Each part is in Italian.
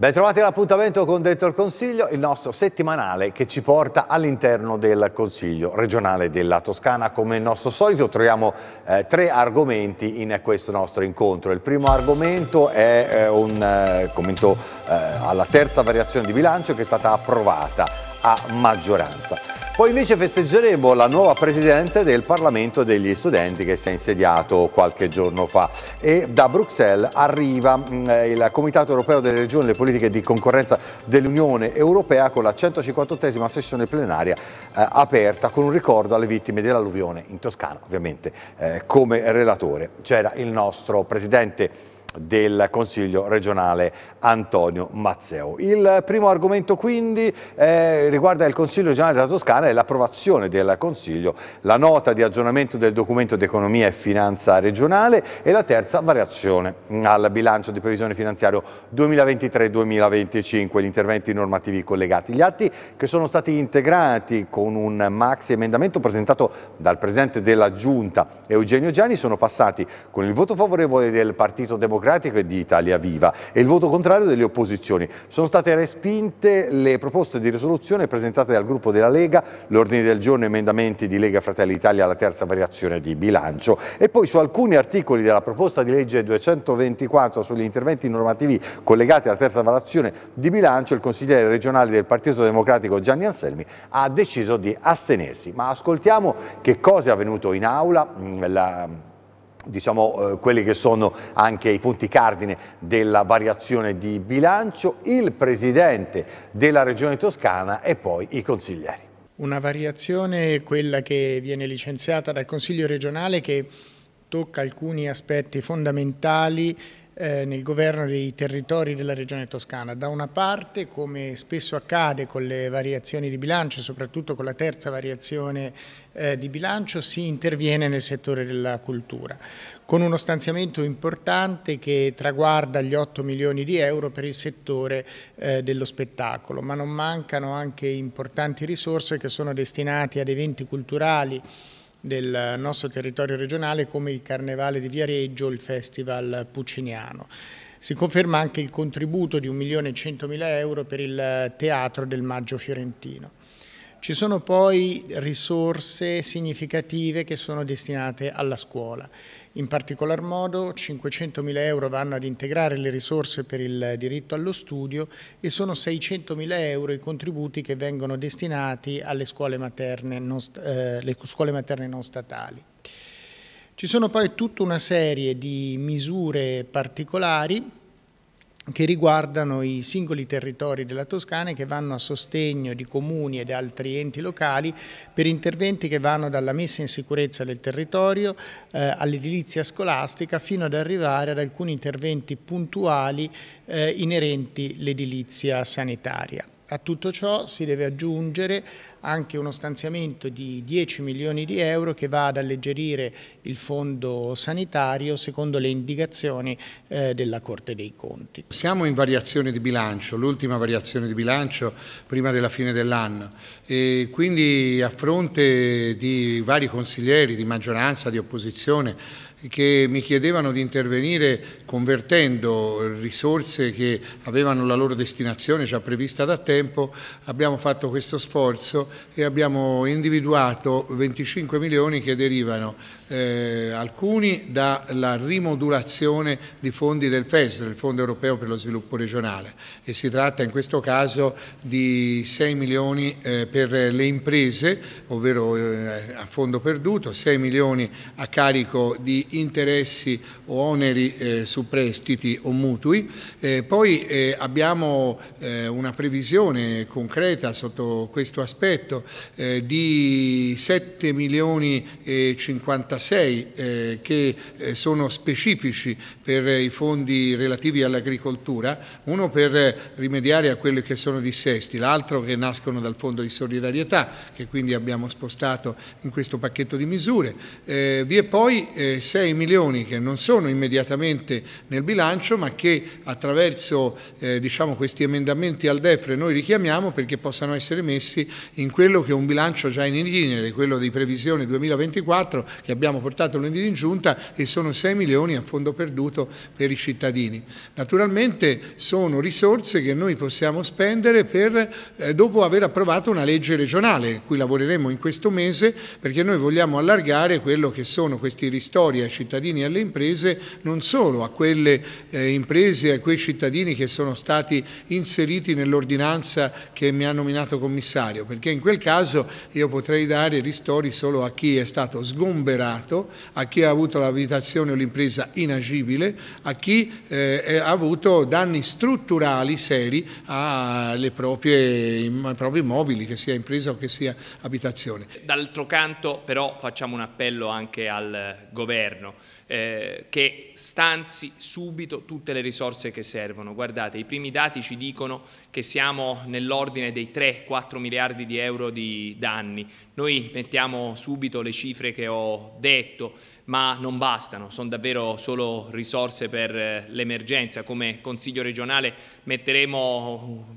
Ben trovati all'appuntamento con Detto il Consiglio, il nostro settimanale che ci porta all'interno del Consiglio regionale della Toscana. Come il nostro solito troviamo eh, tre argomenti in questo nostro incontro. Il primo argomento è eh, un eh, commento eh, alla terza variazione di bilancio che è stata approvata a maggioranza. Poi invece festeggeremo la nuova Presidente del Parlamento degli Studenti che si è insediato qualche giorno fa e da Bruxelles arriva mm, eh, il Comitato Europeo delle Regioni e le Politiche di Concorrenza dell'Unione Europea con la 158esima sessione plenaria eh, aperta con un ricordo alle vittime dell'alluvione in Toscana ovviamente eh, come relatore. C'era il nostro Presidente del Consiglio regionale Antonio Mazzeo. Il primo argomento quindi eh, riguarda il Consiglio regionale della Toscana e l'approvazione del Consiglio, la nota di aggiornamento del documento di economia e finanza regionale e la terza variazione al bilancio di previsione finanziario 2023-2025, gli interventi normativi collegati. Gli atti che sono stati integrati con un maxi emendamento presentato dal Presidente della Giunta Eugenio Gianni sono passati con il voto favorevole del Partito Democratico Democratico e di Italia Viva e il voto contrario delle opposizioni. Sono state respinte le proposte di risoluzione presentate dal gruppo della Lega, l'ordine del giorno emendamenti di Lega Fratelli Italia alla terza variazione di bilancio e poi su alcuni articoli della proposta di legge 224 sugli interventi normativi collegati alla terza variazione di bilancio il consigliere regionale del Partito Democratico Gianni Anselmi ha deciso di astenersi. Ma ascoltiamo che cosa è avvenuto in aula. Mm, la diciamo, eh, quelli che sono anche i punti cardine della variazione di bilancio, il Presidente della Regione Toscana e poi i consiglieri. Una variazione, quella che viene licenziata dal Consiglio regionale, che tocca alcuni aspetti fondamentali eh, nel governo dei territori della regione toscana. Da una parte, come spesso accade con le variazioni di bilancio, soprattutto con la terza variazione eh, di bilancio, si interviene nel settore della cultura, con uno stanziamento importante che traguarda gli 8 milioni di euro per il settore eh, dello spettacolo, ma non mancano anche importanti risorse che sono destinate ad eventi culturali del nostro territorio regionale come il Carnevale di Viareggio, il Festival Pucciniano. Si conferma anche il contributo di 1.100.000 euro per il Teatro del Maggio Fiorentino. Ci sono poi risorse significative che sono destinate alla scuola. In particolar modo 500.000 euro vanno ad integrare le risorse per il diritto allo studio e sono 600.000 euro i contributi che vengono destinati alle scuole materne non, eh, scuole materne non statali. Ci sono poi tutta una serie di misure particolari che riguardano i singoli territori della Toscana e che vanno a sostegno di comuni ed altri enti locali per interventi che vanno dalla messa in sicurezza del territorio eh, all'edilizia scolastica fino ad arrivare ad alcuni interventi puntuali eh, inerenti l'edilizia sanitaria. A tutto ciò si deve aggiungere anche uno stanziamento di 10 milioni di euro che va ad alleggerire il fondo sanitario secondo le indicazioni eh, della Corte dei Conti. Siamo in variazione di bilancio, l'ultima variazione di bilancio prima della fine dell'anno e quindi a fronte di vari consiglieri di maggioranza, di opposizione che mi chiedevano di intervenire convertendo risorse che avevano la loro destinazione già prevista da tempo, abbiamo fatto questo sforzo e abbiamo individuato 25 milioni che derivano eh, alcuni dalla rimodulazione di fondi del FESR, il Fondo Europeo per lo Sviluppo Regionale e si tratta in questo caso di 6 milioni eh, per le imprese, ovvero eh, a fondo perduto, 6 milioni a carico di interessi o oneri eh, su prestiti o mutui. Eh, poi eh, abbiamo eh, una previsione concreta sotto questo aspetto eh, di 7 milioni e 56 eh, che sono specifici per i fondi relativi all'agricoltura, uno per rimediare a quelli che sono dissesti, l'altro che nascono dal fondo di solidarietà che quindi abbiamo spostato in questo pacchetto di misure. vi è poi 6 6 milioni che non sono immediatamente nel bilancio ma che attraverso eh, diciamo, questi emendamenti al DEFRE noi richiamiamo perché possano essere messi in quello che è un bilancio già in linea, quello di previsione 2024 che abbiamo portato lunedì in giunta e sono 6 milioni a fondo perduto per i cittadini. Naturalmente sono risorse che noi possiamo spendere per, eh, dopo aver approvato una legge regionale, cui lavoreremo in questo mese, perché noi vogliamo allargare quello che sono questi ristori ai ai cittadini e alle imprese, non solo a quelle eh, imprese e a quei cittadini che sono stati inseriti nell'ordinanza che mi ha nominato commissario, perché in quel caso io potrei dare ristori solo a chi è stato sgomberato, a chi ha avuto l'abitazione o l'impresa inagibile, a chi eh, ha avuto danni strutturali seri alle proprie, ai propri immobili, che sia impresa o che sia abitazione. D'altro canto però facciamo un appello anche al governo governo eh, che stanzi subito tutte le risorse che servono. Guardate, i primi dati ci dicono che siamo nell'ordine dei 3-4 miliardi di euro di danni. Noi mettiamo subito le cifre che ho detto, ma non bastano, sono davvero solo risorse per eh, l'emergenza. Come Consiglio regionale metteremo mm,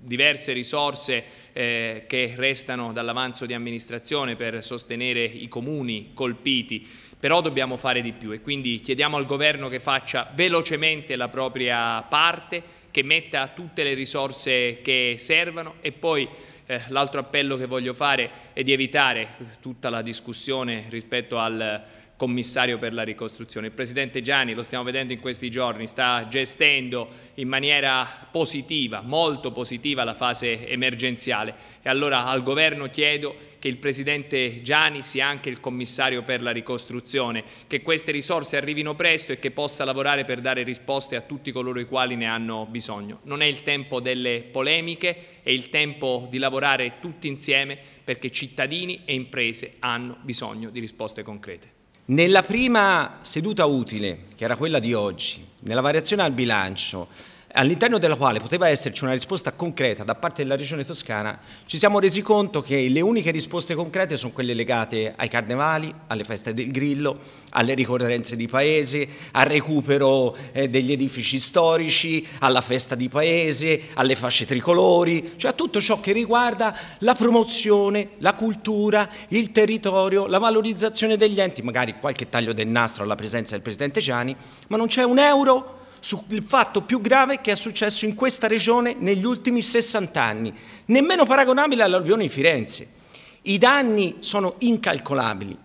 diverse risorse eh, che restano dall'avanzo di amministrazione per sostenere i comuni colpiti però dobbiamo fare di più e quindi chiediamo al governo che faccia velocemente la propria parte, che metta tutte le risorse che servono e poi eh, l'altro appello che voglio fare è di evitare tutta la discussione rispetto al commissario per la ricostruzione. Il presidente Gianni, lo stiamo vedendo in questi giorni, sta gestendo in maniera positiva, molto positiva la fase emergenziale e allora al governo chiedo che il presidente Gianni sia anche il commissario per la ricostruzione, che queste risorse arrivino presto e che possa lavorare per dare risposte a tutti coloro i quali ne hanno bisogno. Non è il tempo delle polemiche, è il tempo di lavorare tutti insieme perché cittadini e imprese hanno bisogno di risposte concrete. Nella prima seduta utile, che era quella di oggi, nella variazione al bilancio, all'interno della quale poteva esserci una risposta concreta da parte della regione toscana, ci siamo resi conto che le uniche risposte concrete sono quelle legate ai carnevali, alle feste del grillo, alle ricorrenze di paese, al recupero eh, degli edifici storici, alla festa di paese, alle fasce tricolori, cioè a tutto ciò che riguarda la promozione, la cultura, il territorio, la valorizzazione degli enti, magari qualche taglio del nastro alla presenza del Presidente Gianni, ma non c'è un euro sul fatto più grave che è successo in questa regione negli ultimi 60 anni, nemmeno paragonabile all'alluvione di Firenze. I danni sono incalcolabili.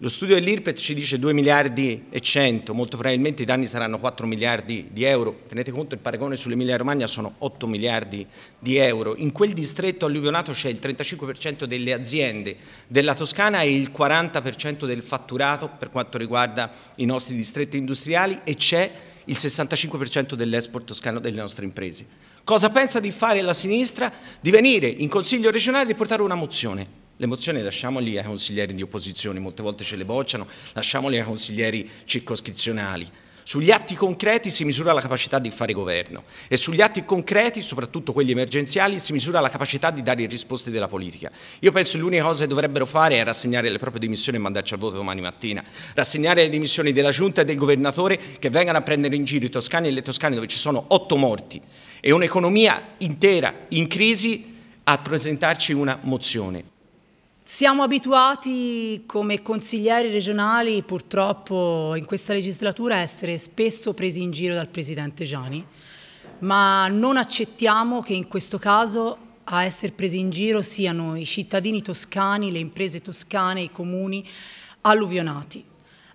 Lo studio dell'IRPET ci dice 2 miliardi e 100, molto probabilmente i danni saranno 4 miliardi di euro. Tenete conto il paragone sull'Emilia Romagna sono 8 miliardi di euro. In quel distretto alluvionato c'è il 35% delle aziende della Toscana e il 40% del fatturato per quanto riguarda i nostri distretti industriali e c'è il 65% dell'export toscano delle nostre imprese. Cosa pensa di fare la sinistra? Di venire in Consiglio regionale e portare una mozione. Le mozioni lasciamoli ai consiglieri di opposizione, molte volte ce le bocciano, lasciamoli ai consiglieri circoscrizionali. Sugli atti concreti si misura la capacità di fare governo e sugli atti concreti, soprattutto quelli emergenziali, si misura la capacità di dare risposte della politica. Io penso che l'unica cosa che dovrebbero fare è rassegnare le proprie dimissioni e mandarci al voto domani mattina, rassegnare le dimissioni della Giunta e del governatore che vengano a prendere in giro i toscani e le toscane dove ci sono otto morti e un'economia intera in crisi a presentarci una mozione. Siamo abituati come consiglieri regionali purtroppo in questa legislatura a essere spesso presi in giro dal Presidente Gianni, ma non accettiamo che in questo caso a essere presi in giro siano i cittadini toscani, le imprese toscane, i comuni alluvionati.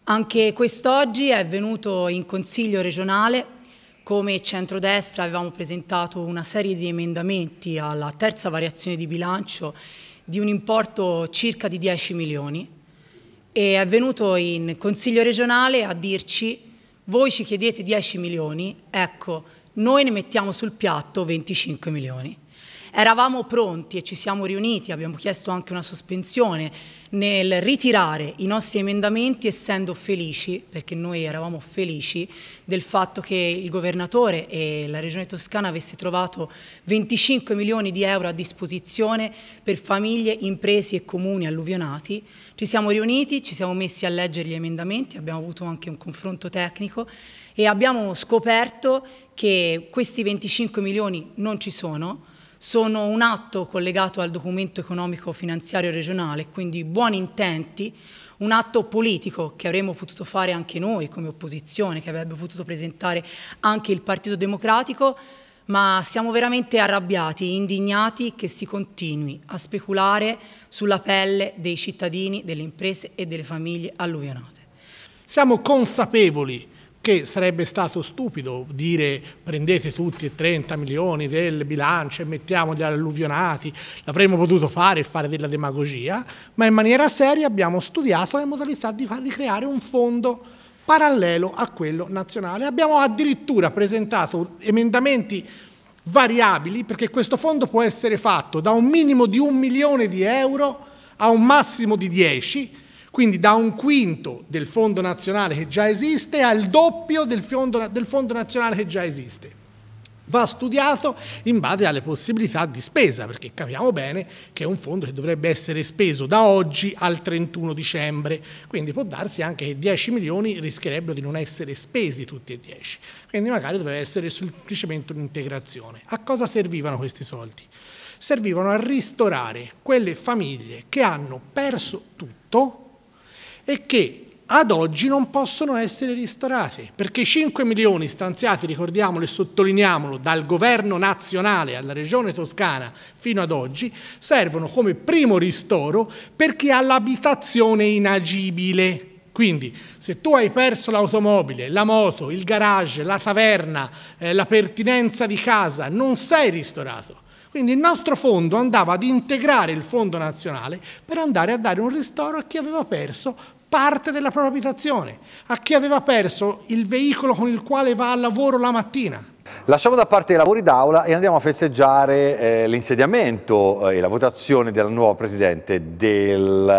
Anche quest'oggi è venuto in Consiglio regionale come centrodestra avevamo presentato una serie di emendamenti alla terza variazione di bilancio di un importo circa di 10 milioni e è venuto in Consiglio regionale a dirci voi ci chiedete 10 milioni, ecco, noi ne mettiamo sul piatto 25 milioni. Eravamo pronti e ci siamo riuniti, abbiamo chiesto anche una sospensione nel ritirare i nostri emendamenti essendo felici, perché noi eravamo felici, del fatto che il governatore e la regione toscana avesse trovato 25 milioni di euro a disposizione per famiglie, imprese e comuni alluvionati. Ci siamo riuniti, ci siamo messi a leggere gli emendamenti, abbiamo avuto anche un confronto tecnico e abbiamo scoperto che questi 25 milioni non ci sono, sono un atto collegato al documento economico finanziario regionale, quindi buoni intenti, un atto politico che avremmo potuto fare anche noi come opposizione, che avrebbe potuto presentare anche il Partito Democratico, ma siamo veramente arrabbiati, indignati che si continui a speculare sulla pelle dei cittadini, delle imprese e delle famiglie alluvionate. Siamo consapevoli che sarebbe stato stupido dire prendete tutti e 30 milioni del bilancio e mettiamoli alluvionati, l'avremmo potuto fare e fare della demagogia, ma in maniera seria abbiamo studiato le modalità di, di creare un fondo parallelo a quello nazionale. Abbiamo addirittura presentato emendamenti variabili perché questo fondo può essere fatto da un minimo di un milione di euro a un massimo di 10 quindi da un quinto del fondo nazionale che già esiste al doppio del fondo, del fondo nazionale che già esiste va studiato in base alle possibilità di spesa, perché capiamo bene che è un fondo che dovrebbe essere speso da oggi al 31 dicembre, quindi può darsi anche che 10 milioni rischierebbero di non essere spesi tutti e 10, quindi magari dovrebbe essere semplicemente un'integrazione. A cosa servivano questi soldi? Servivano a ristorare quelle famiglie che hanno perso tutto, e che ad oggi non possono essere ristorati, perché 5 milioni stanziati, ricordiamolo e sottolineiamolo, dal governo nazionale alla regione toscana fino ad oggi, servono come primo ristoro per chi ha l'abitazione inagibile. Quindi se tu hai perso l'automobile, la moto, il garage, la taverna, eh, la pertinenza di casa, non sei ristorato quindi il nostro fondo andava ad integrare il fondo nazionale per andare a dare un ristoro a chi aveva perso parte della propria abitazione, a chi aveva perso il veicolo con il quale va al lavoro la mattina. Lasciamo da parte i lavori d'aula e andiamo a festeggiare eh, l'insediamento eh, e la votazione della nuova Presidente del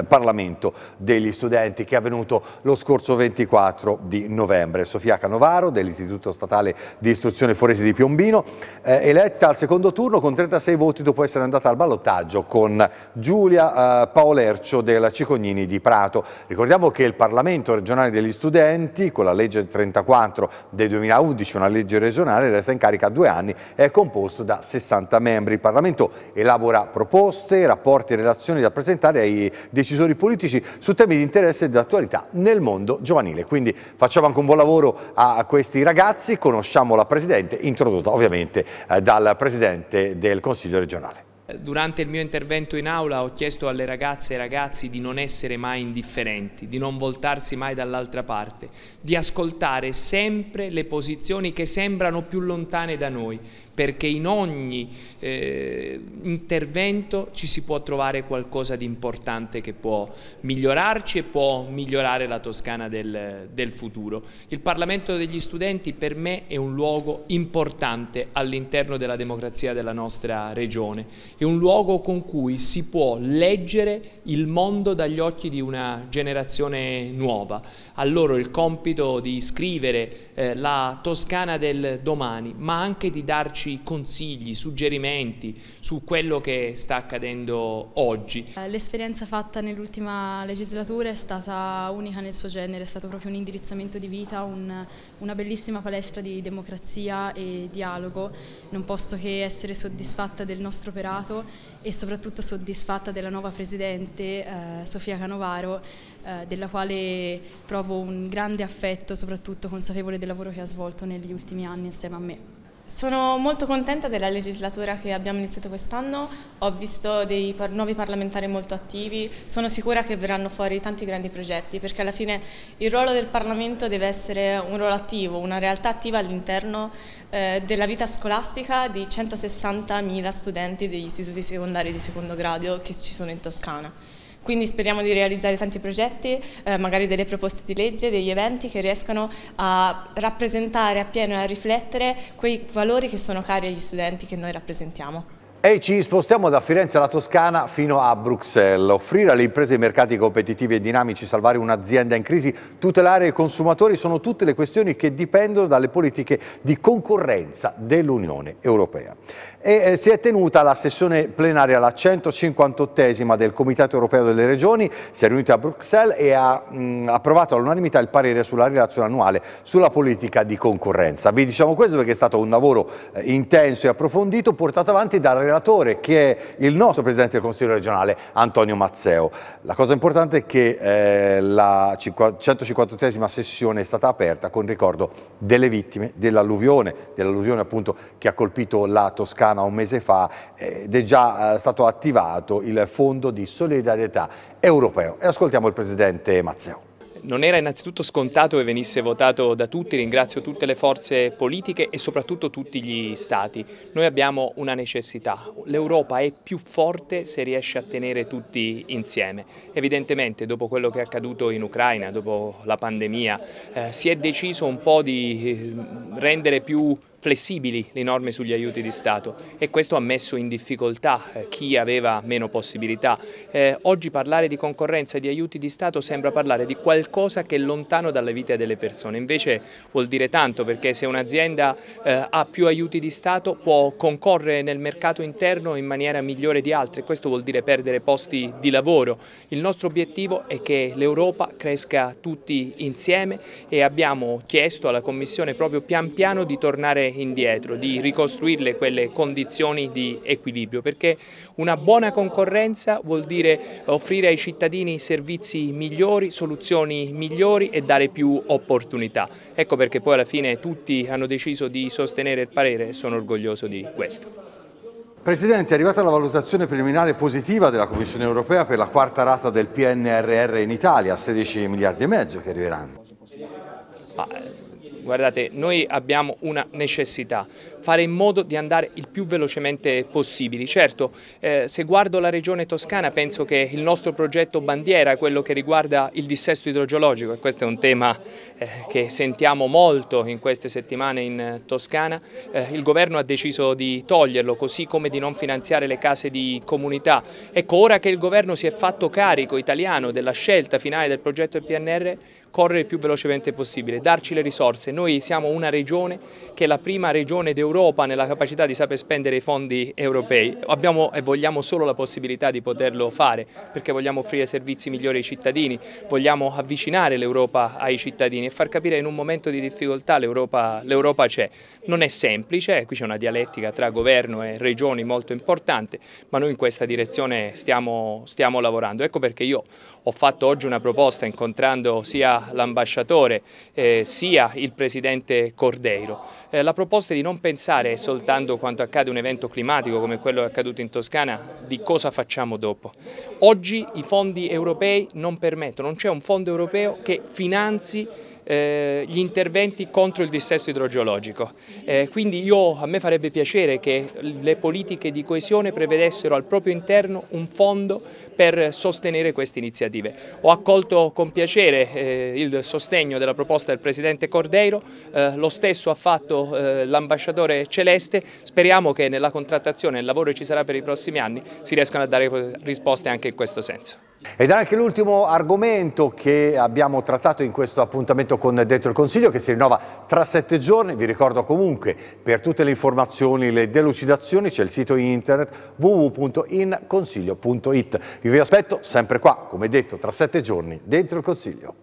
eh, Parlamento degli Studenti che è avvenuto lo scorso 24 di novembre. Sofia Canovaro dell'Istituto Statale di Istruzione Forese di Piombino, eh, eletta al secondo turno con 36 voti dopo essere andata al ballottaggio con Giulia eh, Paolercio della Cicognini di Prato. Ricordiamo che il Parlamento regionale degli studenti con la legge 34 del 2011, una legge regionale regionale resta in carica due anni e è composto da 60 membri. Il Parlamento elabora proposte, rapporti e relazioni da presentare ai decisori politici su temi di interesse e di attualità nel mondo giovanile. Quindi facciamo anche un buon lavoro a questi ragazzi, conosciamo la Presidente, introdotta ovviamente eh, dal Presidente del Consiglio regionale. Durante il mio intervento in aula ho chiesto alle ragazze e ragazzi di non essere mai indifferenti, di non voltarsi mai dall'altra parte, di ascoltare sempre le posizioni che sembrano più lontane da noi, perché in ogni eh, intervento ci si può trovare qualcosa di importante che può migliorarci e può migliorare la Toscana del, del futuro. Il Parlamento degli studenti per me è un luogo importante all'interno della democrazia della nostra regione, è un luogo con cui si può leggere il mondo dagli occhi di una generazione nuova, a loro il compito di scrivere eh, la Toscana del domani, ma anche di darci darci consigli, suggerimenti su quello che sta accadendo oggi. L'esperienza fatta nell'ultima legislatura è stata unica nel suo genere, è stato proprio un indirizzamento di vita, un, una bellissima palestra di democrazia e dialogo. Non posso che essere soddisfatta del nostro operato e soprattutto soddisfatta della nuova Presidente, eh, Sofia Canovaro, eh, della quale provo un grande affetto, soprattutto consapevole del lavoro che ha svolto negli ultimi anni insieme a me. Sono molto contenta della legislatura che abbiamo iniziato quest'anno, ho visto dei nuovi parlamentari molto attivi, sono sicura che verranno fuori tanti grandi progetti perché alla fine il ruolo del Parlamento deve essere un ruolo attivo, una realtà attiva all'interno eh, della vita scolastica di 160.000 studenti degli istituti secondari di secondo grado che ci sono in Toscana. Quindi speriamo di realizzare tanti progetti, eh, magari delle proposte di legge, degli eventi che riescano a rappresentare appieno e a riflettere quei valori che sono cari agli studenti che noi rappresentiamo. E ci spostiamo da Firenze alla Toscana fino a Bruxelles. Offrire alle imprese mercati competitivi e dinamici, salvare un'azienda in crisi, tutelare i consumatori sono tutte le questioni che dipendono dalle politiche di concorrenza dell'Unione Europea. E eh, si è tenuta la sessione plenaria, la 158esima del Comitato Europeo delle Regioni, si è riunita a Bruxelles e ha mh, approvato all'unanimità il parere sulla relazione annuale sulla politica di concorrenza. Vi diciamo questo perché è stato un lavoro eh, intenso e approfondito portato avanti dalla relazione relatore, che è il nostro Presidente del Consiglio regionale, Antonio Mazzeo. La cosa importante è che eh, la 158esima sessione è stata aperta con ricordo delle vittime dell'alluvione, dell'alluvione appunto che ha colpito la Toscana un mese fa eh, ed è già eh, stato attivato il Fondo di Solidarietà Europeo. E ascoltiamo il Presidente Mazzeo. Non era innanzitutto scontato che venisse votato da tutti, ringrazio tutte le forze politiche e soprattutto tutti gli stati. Noi abbiamo una necessità, l'Europa è più forte se riesce a tenere tutti insieme. Evidentemente dopo quello che è accaduto in Ucraina, dopo la pandemia, eh, si è deciso un po' di eh, rendere più flessibili le norme sugli aiuti di Stato e questo ha messo in difficoltà eh, chi aveva meno possibilità. Eh, oggi parlare di concorrenza e di aiuti di Stato sembra parlare di qualcosa che è lontano dalla vita delle persone, invece vuol dire tanto perché se un'azienda eh, ha più aiuti di Stato può concorrere nel mercato interno in maniera migliore di altre, questo vuol dire perdere posti di lavoro. Il nostro obiettivo è che l'Europa cresca tutti insieme e abbiamo chiesto alla Commissione proprio pian piano di tornare indietro, di ricostruirle quelle condizioni di equilibrio, perché una buona concorrenza vuol dire offrire ai cittadini servizi migliori, soluzioni migliori e dare più opportunità. Ecco perché poi alla fine tutti hanno deciso di sostenere il parere e sono orgoglioso di questo. Presidente, è arrivata la valutazione preliminare positiva della Commissione europea per la quarta rata del PNRR in Italia, 16 miliardi e mezzo che arriveranno. Ma, guardate, noi abbiamo una necessità, fare in modo di andare il più velocemente possibile. Certo, eh, se guardo la regione toscana penso che il nostro progetto bandiera, quello che riguarda il dissesto idrogeologico, e questo è un tema eh, che sentiamo molto in queste settimane in Toscana, eh, il governo ha deciso di toglierlo, così come di non finanziare le case di comunità. Ecco, ora che il governo si è fatto carico italiano della scelta finale del progetto del PNR, correre il più velocemente possibile, darci le risorse. Noi siamo una regione che è la prima regione d'Europa nella capacità di saper spendere i fondi europei. Abbiamo e vogliamo solo la possibilità di poterlo fare perché vogliamo offrire servizi migliori ai cittadini, vogliamo avvicinare l'Europa ai cittadini e far capire che in un momento di difficoltà l'Europa c'è. Non è semplice, qui c'è una dialettica tra governo e regioni molto importante, ma noi in questa direzione stiamo, stiamo lavorando. Ecco perché io ho fatto oggi una proposta incontrando sia l'ambasciatore eh, sia il presidente Cordeiro. Eh, la proposta è di non pensare soltanto quando accade un evento climatico come quello accaduto in Toscana, di cosa facciamo dopo. Oggi i fondi europei non permettono, non c'è un fondo europeo che finanzi eh, gli interventi contro il dissesto idrogeologico. Eh, quindi io, a me farebbe piacere che le politiche di coesione prevedessero al proprio interno un fondo per sostenere queste iniziative. Ho accolto con piacere eh, il sostegno della proposta del Presidente Cordeiro, lo stesso ha fatto eh, l'ambasciatore Celeste, speriamo che nella contrattazione e il lavoro che ci sarà per i prossimi anni si riescano a dare risposte anche in questo senso. Ed è anche l'ultimo argomento che abbiamo trattato in questo appuntamento con Dentro il Consiglio che si rinnova tra sette giorni. Vi ricordo comunque per tutte le informazioni, le delucidazioni c'è il sito internet www.inconsiglio.it. Io vi aspetto sempre qua, come detto, tra sette giorni Dentro il Consiglio.